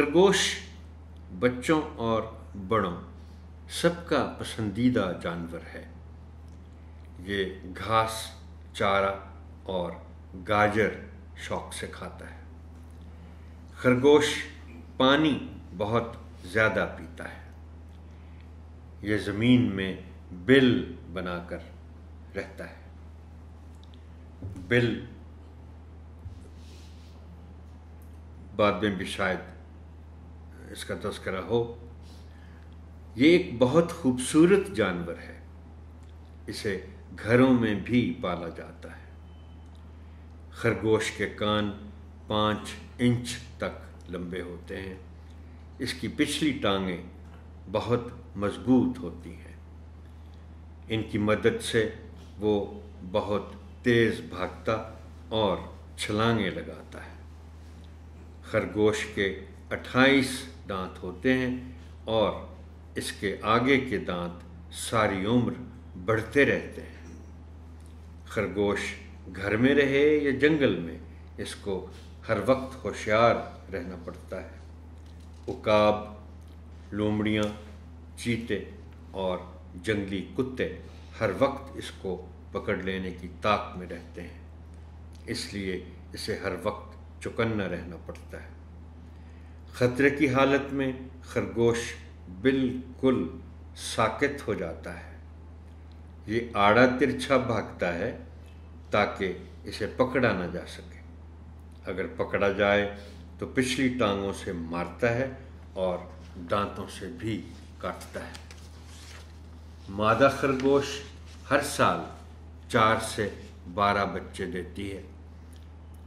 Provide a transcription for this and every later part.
खरगोश बच्चों और बड़ों सबका पसंदीदा जानवर है ये घास चारा और गाजर शौक से खाता है खरगोश पानी बहुत ज़्यादा पीता है ये ज़मीन में बिल बनाकर रहता है बिल बाद में भी शायद इसका तस्करा हो ये एक बहुत खूबसूरत जानवर है इसे घरों में भी पाला जाता है खरगोश के कान पाँच इंच तक लंबे होते हैं इसकी पिछली टांगें बहुत मजबूत होती हैं इनकी मदद से वो बहुत तेज़ भागता और छलांगे लगाता है खरगोश के 28 दांत होते हैं और इसके आगे के दांत सारी उम्र बढ़ते रहते हैं खरगोश घर में रहे या जंगल में इसको हर वक्त होशियार रहना पड़ता है उकाब लोमड़ियाँ चीते और जंगली कुत्ते हर वक्त इसको पकड़ लेने की ताक में रहते हैं इसलिए इसे हर वक्त चुकन्ना रहना पड़ता है ख़तरे की हालत में खरगोश बिल्कुल साकित हो जाता है ये आड़ा तिरछा भागता है ताकि इसे पकड़ा ना जा सके अगर पकड़ा जाए तो पिछली टांगों से मारता है और दांतों से भी काटता है मादा खरगोश हर साल चार से बारह बच्चे देती है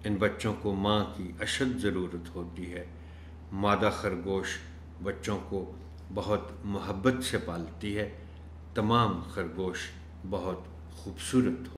इन बच्चों को माँ की अशद ज़रूरत होती है मादा खरगोश बच्चों को बहुत मोहब्बत से पालती है तमाम खरगोश बहुत खूबसूरत